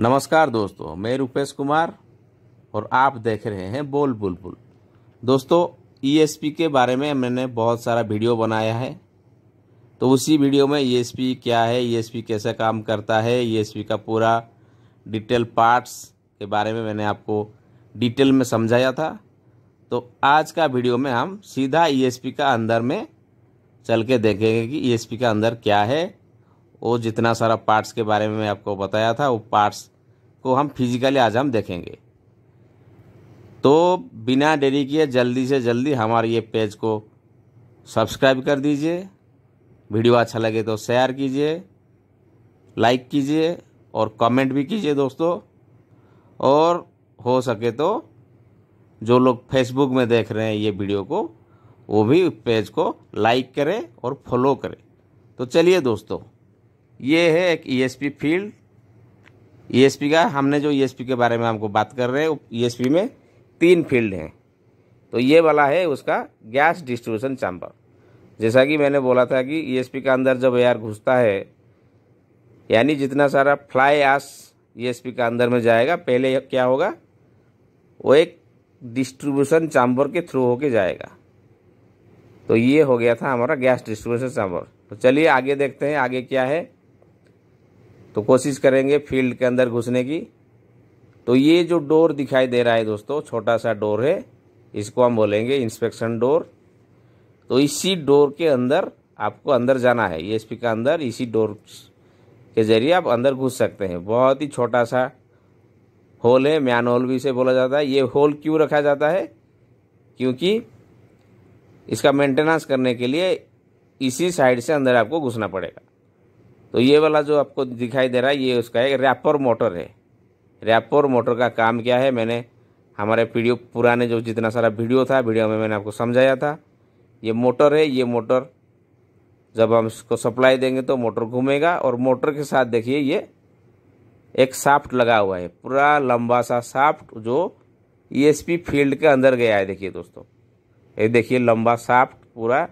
नमस्कार दोस्तों मैं रुपेश कुमार और आप देख रहे हैं बोल बुलबुल दोस्तों ई e के बारे में मैंने बहुत सारा वीडियो बनाया है तो उसी वीडियो में ई e क्या है ई e कैसे काम करता है ई का पूरा डिटेल पार्ट्स के बारे में मैंने आपको डिटेल में समझाया था तो आज का वीडियो में हम सीधा ई का अंदर में चल के देखेंगे कि ई का अंदर क्या है वो जितना सारा पार्ट्स के बारे में मैं आपको बताया था वो पार्ट्स को हम फिजिकली आज हम देखेंगे तो बिना देरी किए जल्दी से जल्दी हमारे ये पेज को सब्सक्राइब कर दीजिए वीडियो अच्छा लगे तो शेयर कीजिए लाइक कीजिए और कमेंट भी कीजिए दोस्तों और हो सके तो जो लोग फेसबुक में देख रहे हैं ये वीडियो को वो भी पेज को लाइक करें और फॉलो करें तो चलिए दोस्तों ये है एक E e field E e का हमने जो ई e के बारे में हमको बात कर रहे हैं ई में तीन फील्ड हैं तो ये वाला है उसका गैस डिस्ट्रीब्यूशन चैम्बर जैसा कि मैंने बोला था कि ई का अंदर जब एयर घुसता है यानी जितना सारा फ्लाई आस ई का अंदर में जाएगा पहले क्या होगा वो एक डिस्ट्रीब्यूशन चैम्बर के थ्रू होके जाएगा तो ये हो गया था हमारा गैस डिस्ट्रीब्यूशन चैम्बर तो चलिए आगे देखते हैं आगे क्या है तो कोशिश करेंगे फील्ड के अंदर घुसने की तो ये जो डोर दिखाई दे रहा है दोस्तों छोटा सा डोर है इसको हम बोलेंगे इंस्पेक्शन डोर तो इसी डोर के अंदर आपको अंदर जाना है ई e का अंदर इसी डोर के जरिए आप अंदर घुस सकते हैं बहुत ही छोटा सा होल है म्यान होल भी इसे बोला जाता है ये होल क्यों रखा जाता है क्योंकि इसका मेंटेनेंस करने के लिए इसी साइड से अंदर आपको घुसना पड़ेगा तो ये वाला जो आपको दिखाई दे रहा है ये उसका एक रैपर मोटर है रैपर मोटर का काम क्या है मैंने हमारे वीडियो पुराने जो जितना सारा वीडियो था वीडियो में मैंने आपको समझाया था ये मोटर है ये मोटर जब हम इसको सप्लाई देंगे तो मोटर घूमेगा और मोटर के साथ देखिए ये एक साफ्ट लगा हुआ है पूरा लंबा सा साफ्ट जो ई e फील्ड के अंदर गया है देखिए दोस्तों ये देखिए लंबा साफ्ट पूरा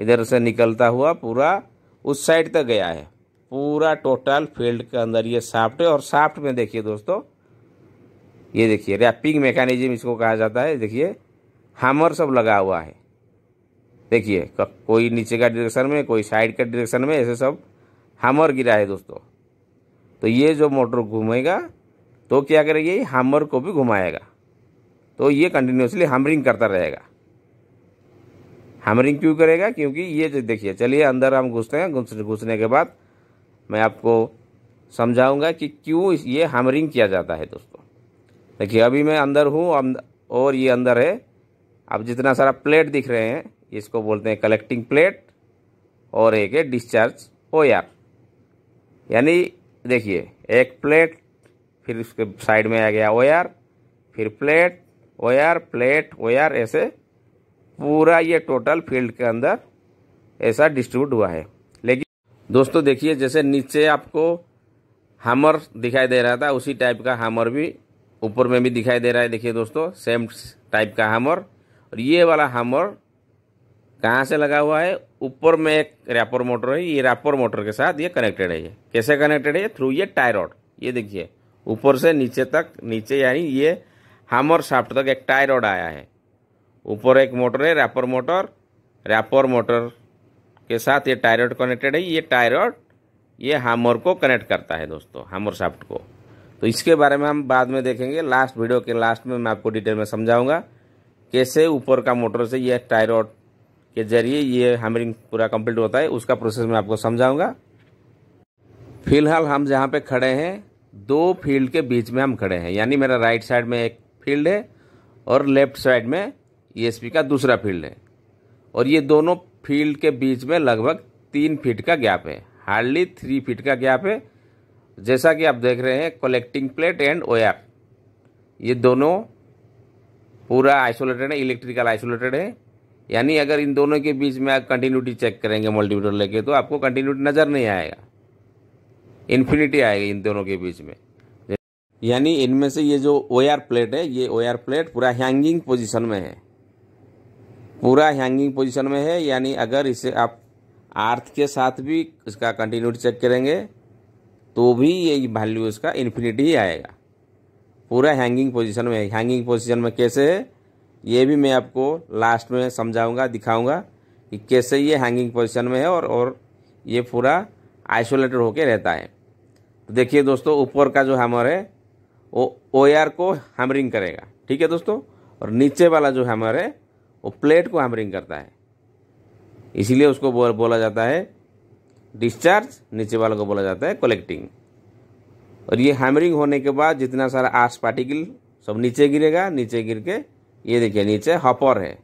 इधर से निकलता हुआ पूरा उस साइड तक गया है पूरा टोटल फील्ड के अंदर ये साफ्ट है और साफ्ट में देखिए दोस्तों ये देखिए रैपिंग मैकेनिज्म इसको कहा जाता है देखिए हैमर सब लगा हुआ है देखिए कोई नीचे का डायरेक्शन में कोई साइड का डायरेक्शन में ऐसे सब हैमर गिरा है दोस्तों तो ये जो मोटर घूमेगा तो क्या करेगा ये हैमर को भी घुमाएगा तो ये कंटिन्यूसली हैमरिंग करता रहेगा हैमरिंग क्यों करेगा क्योंकि ये देखिए चलिए अंदर हम घुसते हैं घुसने के बाद मैं आपको समझाऊंगा कि क्यों ये हैमरिंग किया जाता है दोस्तों देखिए अभी मैं अंदर हूँ अं-, और ये अंदर है अब जितना सारा प्लेट दिख रहे हैं इसको बोलते हैं कलेक्टिंग प्लेट और एक है डिस्चार्ज ओ यार यानी देखिए एक प्लेट फिर उसके साइड में आ गया ओ यार फिर प्लेट ओ यार प्लेट ओ यार ऐसे पूरा ये टोटल फील्ड के अंदर ऐसा डिस्ट्रीब्यूट हुआ है लेकिन दोस्तों देखिए जैसे नीचे आपको हमर दिखाई दे रहा था उसी टाइप का हमर भी ऊपर में भी दिखाई दे रहा है देखिए दोस्तों सेम टाइप का हमर और ये वाला हमर कहाँ से लगा हुआ है ऊपर में एक रैपर मोटर है ये रैपर मोटर के साथ ये कनेक्टेड है ये कैसे कनेक्टेड है थ्रू ये टायरॉड रॉड ये देखिए ऊपर से नीचे तक नीचे यानी ये हमर शाफ्ट तक एक टायरॉड रॉड आया है ऊपर एक मोटर है रैपर मोटर रैपर मोटर के साथ ये टायरॉयड कनेक्टेड है ये टायरोड ये हामर को कनेक्ट करता है दोस्तों हामर शाफ्ट को तो इसके बारे में हम बाद में देखेंगे लास्ट वीडियो के लास्ट में मैं आपको डिटेल में समझाऊंगा कैसे ऊपर का मोटर से यह टायरॉयड के जरिए ये हैमरिंग पूरा कंप्लीट होता है उसका प्रोसेस मैं आपको समझाऊंगा फिलहाल हम जहाँ पे खड़े हैं दो फील्ड के बीच में हम खड़े हैं यानी मेरा राइट साइड में एक फील्ड है और लेफ्ट साइड में ईएसपी e का दूसरा फील्ड है और ये दोनों फील्ड के बीच में लगभग तीन फीट का गैप है हार्डली थ्री फीट का गैप है जैसा कि आप देख रहे हैं कलेक्टिंग प्लेट एंड ओयर ये दोनों पूरा आइसोलेटेड है इलेक्ट्रिकल आइसोलेटेड है यानी अगर इन दोनों के बीच में आप कंटिन्यूटी चेक करेंगे मल्टीमीटर लेके तो आपको कंटिन्यूटी नज़र नहीं आएगा इन्फिनिटी आएगी इन दोनों के बीच में यानी इनमें से ये जो ओयर प्लेट है ये ओयर प्लेट पूरा हैंगिंग पोजीशन में है पूरा हैंगिंग पोजीशन में है यानी अगर इसे आप आर्थ के साथ भी इसका कंटिन्यूटी चेक करेंगे तो भी ये वैल्यू इसका इन्फिनिटी ही आएगा पूरा हैंगिंग पोजीशन में है हैंगिंग पोजीशन में कैसे है ये भी मैं आपको लास्ट में समझाऊंगा दिखाऊंगा कि कैसे ये हैंगिंग पोजीशन में है और और ये पूरा आइसोलेटेड होके रहता है तो देखिए दोस्तों ऊपर का जो हैमर है वो ओ को हैमरिंग करेगा ठीक है दोस्तों और नीचे वाला जो हैमर है वो प्लेट को हैमरिंग करता है इसीलिए उसको बोला जाता है डिस्चार्ज नीचे वालों को बोला जाता है कलेक्टिंग और ये हैमरिंग होने के बाद जितना सारा आस पार्टिकल सब नीचे गिरेगा नीचे गिर के ये देखिए नीचे हॉपर है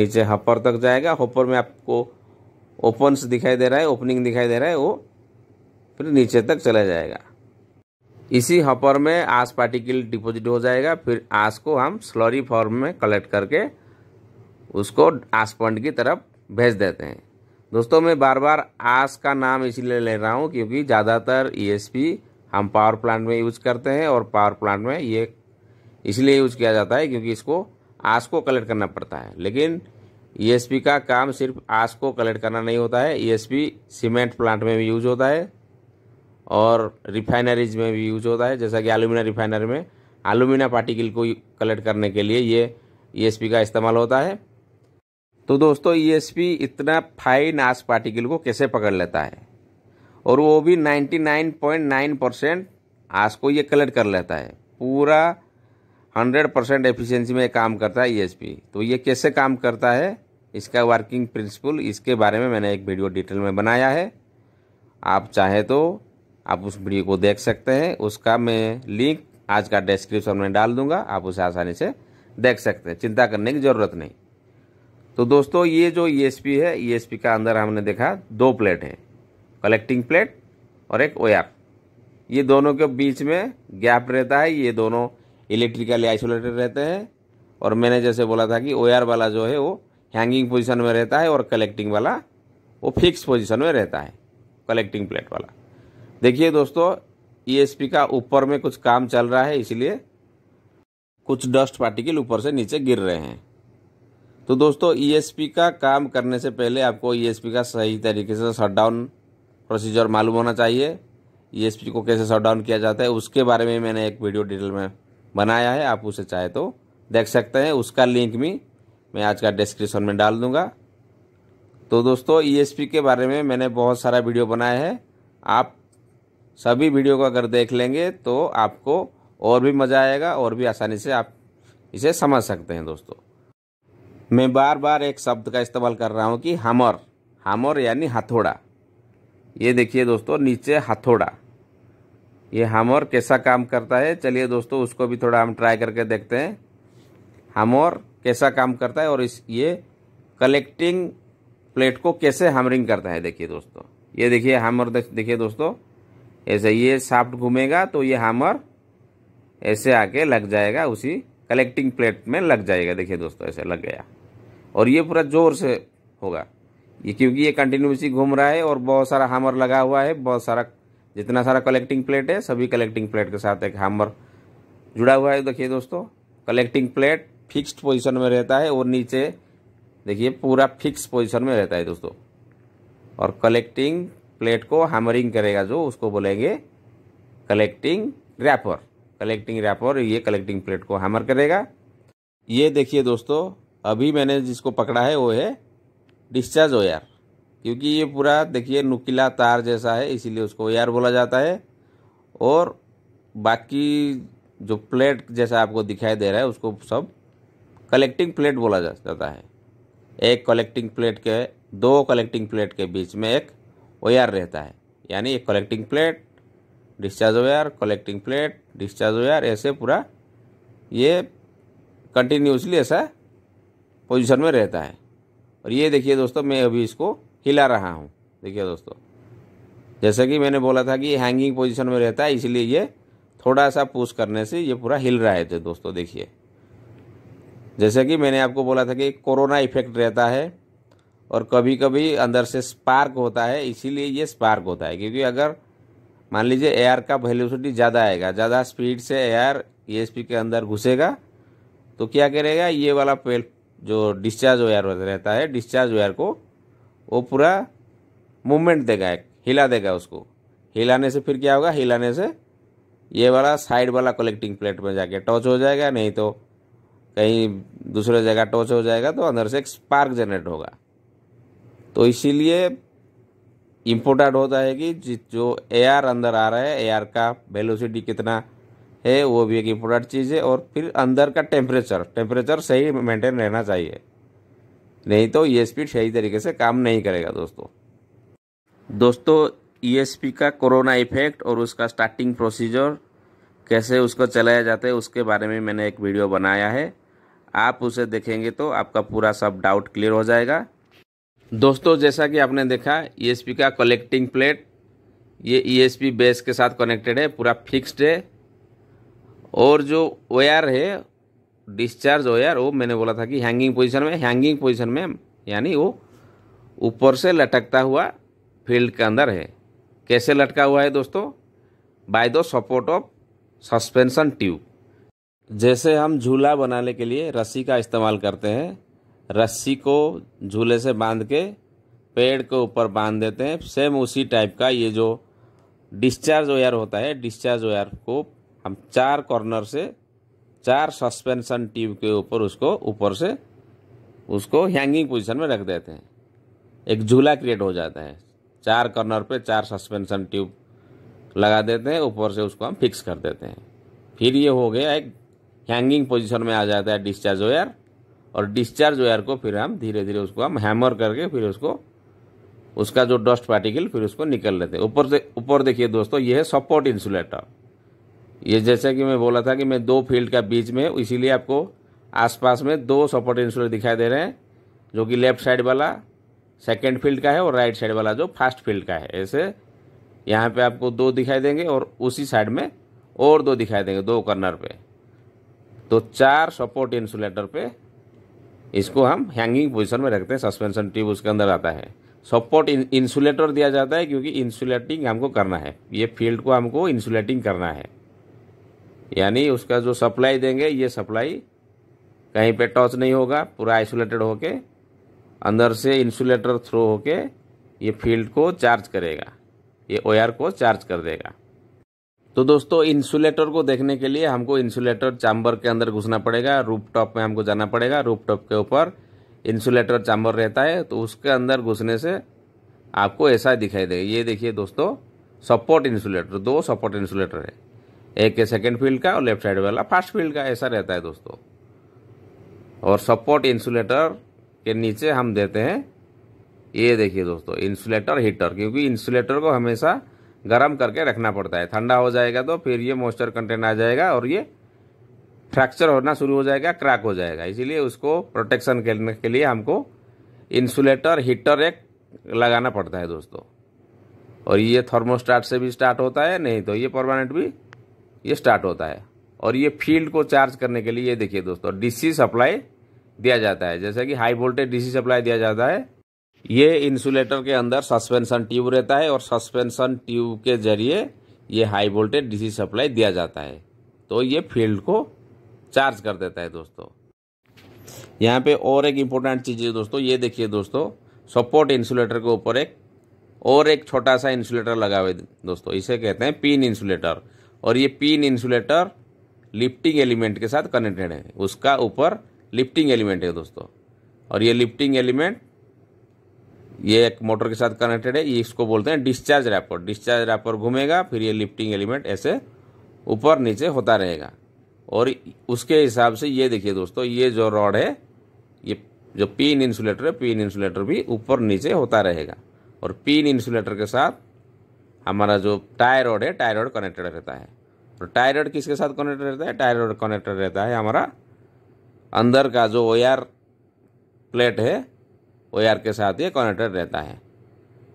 नीचे हॉपर तक जाएगा हॉपर में आपको ओपन्स दिखाई दे रहा है ओपनिंग दिखाई दे रहा है वो फिर नीचे तक चला जाएगा इसी हॉपर में आस पार्टिकल डिपोजिट हो जाएगा फिर आस को हम स्लरी फॉर्म में कलेक्ट करके उसको आसपंड की तरफ भेज देते हैं दोस्तों मैं बार बार आस का नाम इसीलिए ले रहा हूँ क्योंकि ज़्यादातर ई e हम पावर प्लांट में यूज करते हैं और पावर प्लांट में ये इसलिए यूज किया जाता है क्योंकि इसको आस को कलेक्ट करना पड़ता है लेकिन ई e का काम सिर्फ आस को कलेक्ट करना नहीं होता है ई सीमेंट प्लांट में भी यूज होता है और रिफाइनरीज में भी यूज होता है जैसा कि एलुमिना रिफाइनरी में एलुमिना पार्टिकल को कलेक्ट करने के लिए ये ई e का इस्तेमाल होता है तो दोस्तों ईएसपी e इतना फाइन आस पार्टिकल को कैसे पकड़ लेता है और वो भी 99.9 परसेंट आस को ये कलेक्ट कर लेता है पूरा 100 परसेंट एफिशेंसी में काम करता है ईएसपी e तो ये कैसे काम करता है इसका वर्किंग प्रिंसिपल इसके बारे में मैंने एक वीडियो डिटेल में बनाया है आप चाहे तो आप उस वीडियो को देख सकते हैं उसका मैं लिंक आज का डिस्क्रिप्शन में डाल दूंगा आप उसे आसानी से देख सकते हैं चिंता करने की ज़रूरत नहीं तो दोस्तों ये जो ई e है ई e का अंदर हमने देखा दो प्लेट है कलेक्टिंग प्लेट और एक ओयर ये दोनों के बीच में गैप रहता है ये दोनों इलेक्ट्रिकली आइसोलेटेड रहते हैं और मैंने जैसे बोला था कि ओयर वाला जो है वो हैंगिंग पोजीशन में रहता है और कलेक्टिंग वाला वो फिक्स पोजीशन में रहता है कलेक्टिंग प्लेट वाला देखिए दोस्तों ई e का ऊपर में कुछ काम चल रहा है इसलिए कुछ डस्ट पार्टिकल ऊपर से नीचे गिर रहे हैं तो दोस्तों ईएसपी e का काम करने से पहले आपको ईएसपी e का सही तरीके से शटडाउन प्रोसीजर मालूम होना चाहिए ईएसपी e को कैसे शटडाउन किया जाता है उसके बारे में मैंने एक वीडियो डिटेल में बनाया है आप उसे चाहे तो देख सकते हैं उसका लिंक भी मैं आज का डिस्क्रिप्शन में डाल दूँगा तो दोस्तों ईएसपी के बारे में मैंने बहुत सारा वीडियो बनाया है आप सभी वीडियो को अगर देख लेंगे तो आपको और भी मज़ा आएगा और भी आसानी से आप इसे समझ सकते हैं दोस्तों मैं बार बार एक शब्द का इस्तेमाल कर रहा हूँ कि हमर हमर यानी हथौड़ा ये देखिए दोस्तों नीचे हथौड़ा ये हमर कैसा काम करता है चलिए दोस्तों उसको भी थोड़ा हम ट्राई करके देखते हैं हमर कैसा काम करता है और इस ये कलेक्टिंग प्लेट को कैसे हमरिंग करता है देखिए दोस्तों ये देखिए हमर देखिए दोस्तों ऐसे ये साफ्ट घूमेगा तो ये हमर ऐसे आके लग जाएगा उसी कलेक्टिंग प्लेट में लग जाएगा देखिए दोस्तों ऐसे लग गया और ये पूरा जोर से होगा ये क्योंकि ये कंटिन्यूसली घूम रहा है और बहुत सारा हामर लगा हुआ है बहुत सारा जितना सारा कलेक्टिंग प्लेट है सभी कलेक्टिंग प्लेट के साथ एक हामर जुड़ा हुआ है देखिए दोस्तों कलेक्टिंग प्लेट फिक्स्ड पोजीशन में रहता है और नीचे देखिए पूरा फिक्स पोजीशन में रहता है दोस्तों और कलेक्टिंग प्लेट को हैमरिंग करेगा जो उसको बोलेंगे कलेक्टिंग रैपर कलेक्टिंग रैपर ये कलेक्टिंग प्लेट को हैमर करेगा ये देखिए दोस्तों अभी मैंने जिसको पकड़ा है वो है डिस्चार्ज ओयर क्योंकि ये पूरा देखिए नुकीला तार जैसा है इसीलिए उसको ओयर बोला जाता है और बाकी जो प्लेट जैसा आपको दिखाई दे रहा है उसको सब कलेक्टिंग प्लेट बोला जाता है एक कलेक्टिंग प्लेट के दो कलेक्टिंग प्लेट के बीच में एक ओयर रहता है यानी एक collecting plate discharge wire collecting plate discharge wire ऐसे पूरा ये कंटिन्यूसली ऐसा पोजीशन में रहता है और ये देखिए दोस्तों मैं अभी इसको हिला रहा हूँ देखिए दोस्तों जैसे कि मैंने बोला था कि हैंगिंग पोजीशन में रहता है इसलिए ये थोड़ा सा पुश करने से ये पूरा हिल रहा है तो दोस्तों देखिए जैसे कि मैंने आपको बोला था कि कोरोना इफेक्ट रहता है और कभी कभी अंदर से स्पार्क होता है इसीलिए ये स्पार्क होता है क्योंकि अगर मान लीजिए एयर का वेलोसिटी ज़्यादा आएगा ज़्यादा स्पीड से एयर ई के अंदर घुसेगा तो क्या करेगा ये वाला जो डिस्चार्ज वायर रहता है डिस्चार्ज वायर को वो पूरा मूवमेंट देगा एक हिला देगा उसको हिलाने से फिर क्या होगा हिलाने से ये वाला साइड वाला कलेक्टिंग प्लेट में जाके टच हो जाएगा नहीं तो कहीं दूसरे जगह टच हो जाएगा तो अंदर से एक स्पार्क जनरेट होगा तो इसीलिए इम्पोर्टेंट होता है कि जो एयर अंदर आ रहा है एयर का वेलोसिटी कितना है वो भी एक इम्पोर्टेंट चीज़ है और फिर अंदर का टेम्परेचर टेम्परेचर सही मेंटेन रहना चाहिए नहीं तो ई e पी सही तरीके से काम नहीं करेगा दोस्तों दोस्तों ई e का कोरोना इफेक्ट और उसका स्टार्टिंग प्रोसीजर कैसे उसको चलाया जाता है उसके बारे में मैंने एक वीडियो बनाया है आप उसे देखेंगे तो आपका पूरा सब डाउट क्लियर हो जाएगा दोस्तों जैसा कि आपने देखा ई e का कलेक्टिंग प्लेट ये ई बेस के साथ कनेक्टेड है पूरा फिक्स्ड है और जो ओयर है डिस्चार्ज ओयर वो मैंने बोला था कि हैंगिंग पोजीशन में हैंगिंग पोजीशन में यानी वो ऊपर से लटकता हुआ फील्ड के अंदर है कैसे लटका हुआ है दोस्तों by the support of suspension tube जैसे हम झूला बनाने के लिए रस्सी का इस्तेमाल करते हैं रस्सी को झूले से बांध के पेड़ के ऊपर बांध देते हैं सेम उसी टाइप का ये जो डिस्चार्ज वायर होता है डिस्चार्ज वायर को हम चार कॉर्नर से चार सस्पेंशन ट्यूब के ऊपर उसको ऊपर से उसको हैंगिंग पोजीशन में रख देते हैं एक झूला क्रिएट हो जाता है चार कॉर्नर पे चार सस्पेंशन ट्यूब लगा देते हैं ऊपर से उसको हम फिक्स कर देते हैं फिर ये हो गया एक हैंगिंग पोजीशन में आ जाता है डिस्चार्ज वायर और डिस्चार्ज वायर को फिर हम धीरे धीरे उसको हम हैमर करके फिर उसको उसका जो डस्ट पार्टिकल फिर उसको निकल लेते हैं ऊपर से ऊपर देखिए दोस्तों ये है सपोर्ट इंसुलेटर ये जैसा कि मैं बोला था कि मैं दो फील्ड का बीच में इसीलिए आपको आसपास में दो सपोर्ट इंसुलर दिखाई दे रहे हैं जो कि लेफ्ट साइड वाला सेकेंड फील्ड का है और राइट साइड वाला जो फर्स्ट फील्ड का है ऐसे यहाँ पे आपको दो दिखाई देंगे और उसी साइड में और दो दिखाई देंगे दो कॉर्नर पे तो चार सपोर्ट इंसुलेटर पे इसको हम हैंगिंग पोजीशन में रखते हैं सस्पेंशन ट्यूब उसके अंदर आता है सपोर्ट इंसुलेटर दिया जाता है क्योंकि इंसुलेटिंग हमको करना है ये फील्ड को हमको इंसुलेटिंग करना है यानी उसका जो सप्लाई देंगे ये सप्लाई कहीं पे टॉच नहीं होगा पूरा आइसोलेटेड होके अंदर से इंसुलेटर थ्रो होके ये फील्ड को चार्ज करेगा ये ओयर को चार्ज कर देगा तो दोस्तों इंसुलेटर को देखने के लिए हमको इंसुलेटर चैम्बर के अंदर घुसना पड़ेगा टॉप में हमको जाना पड़ेगा रूपटॉप के ऊपर इंसुलेटर चैम्बर रहता है तो उसके अंदर घुसने से आपको ऐसा दिखाई देगा ये देखिए दोस्तों सपोर्ट इंसुलेटर दो सपोर्ट इंसुलेटर है एक है सेकेंड फील्ड का और लेफ्ट साइड वाला फर्स्ट फील्ड का ऐसा रहता है दोस्तों और सपोर्ट इंसुलेटर के नीचे हम देते हैं ये देखिए दोस्तों इंसुलेटर हीटर क्योंकि इंसुलेटर को हमेशा गर्म करके रखना पड़ता है ठंडा हो जाएगा तो फिर ये मॉइस्चर कंटेंट आ जाएगा और ये फ्रैक्चर होना शुरू हो जाएगा क्रैक हो जाएगा इसीलिए उसको प्रोटेक्शन करने के लिए हमको इंसुलेटर हीटर एक लगाना पड़ता है दोस्तों और ये थर्मोस्टाट से भी स्टार्ट होता है नहीं तो ये परमानेंट भी ये स्टार्ट होता है और ये फील्ड को चार्ज करने के लिए ये देखिए दोस्तों डीसी सप्लाई दिया जाता है जैसे कि हाई वोल्टेज डीसी सप्लाई दिया जाता है ये इंसुलेटर के अंदर सस्पेंशन ट्यूब रहता है और सस्पेंशन ट्यूब के जरिए ये हाई वोल्टेज डीसी सप्लाई दिया जाता है तो ये फील्ड को चार्ज कर देता है दोस्तों यहाँ पे और एक इम्पोर्टेंट चीज़ है दोस्तों ये देखिए दोस्तों सपोर्ट इंसुलेटर के ऊपर एक और एक छोटा सा इंसुलेटर लगा हुआ है दोस्तों इसे कहते हैं पिन इंसुलेटर और ये पिन इंसुलेटर लिफ्टिंग एलिमेंट के साथ कनेक्टेड है उसका ऊपर लिफ्टिंग एलिमेंट है दोस्तों और ये लिफ्टिंग एलिमेंट ये एक मोटर के साथ कनेक्टेड है ये इसको बोलते हैं डिस्चार्ज रैपर डिस्चार्ज रैपर घूमेगा फिर ये लिफ्टिंग एलिमेंट ऐसे ऊपर नीचे होता रहेगा और उसके हिसाब से ये देखिए दोस्तों ये जो रॉड है ये जो पिन इंसुलेटर है पिन इंसुलेटर भी ऊपर नीचे होता रहेगा और पिन इंसुलेटर के साथ हमारा जो टायरॉयड है टायरॉयड कनेक्टेड रहता है तो टायरॉयड किसके साथ कनेक्टेड रहता है टायरॉयड कनेक्टेड रहता है हमारा अंदर का जो ओ प्लेट है ओ के साथ ये कनेक्टेड रहता है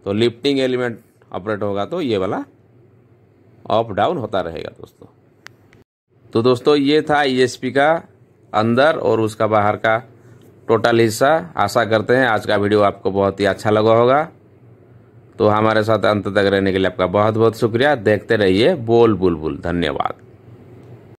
तो लिफ्टिंग एलिमेंट ऑपरेट होगा तो ये वाला अप डाउन होता रहेगा दोस्तों तो दोस्तों ये था ईएसपी e का अंदर और उसका बाहर का टोटल हिस्सा आशा करते हैं आज का वीडियो आपको बहुत ही अच्छा लगा होगा तो हमारे साथ अंत तक रहने के लिए आपका बहुत बहुत शुक्रिया देखते रहिए बोल बुलबुल बुल, धन्यवाद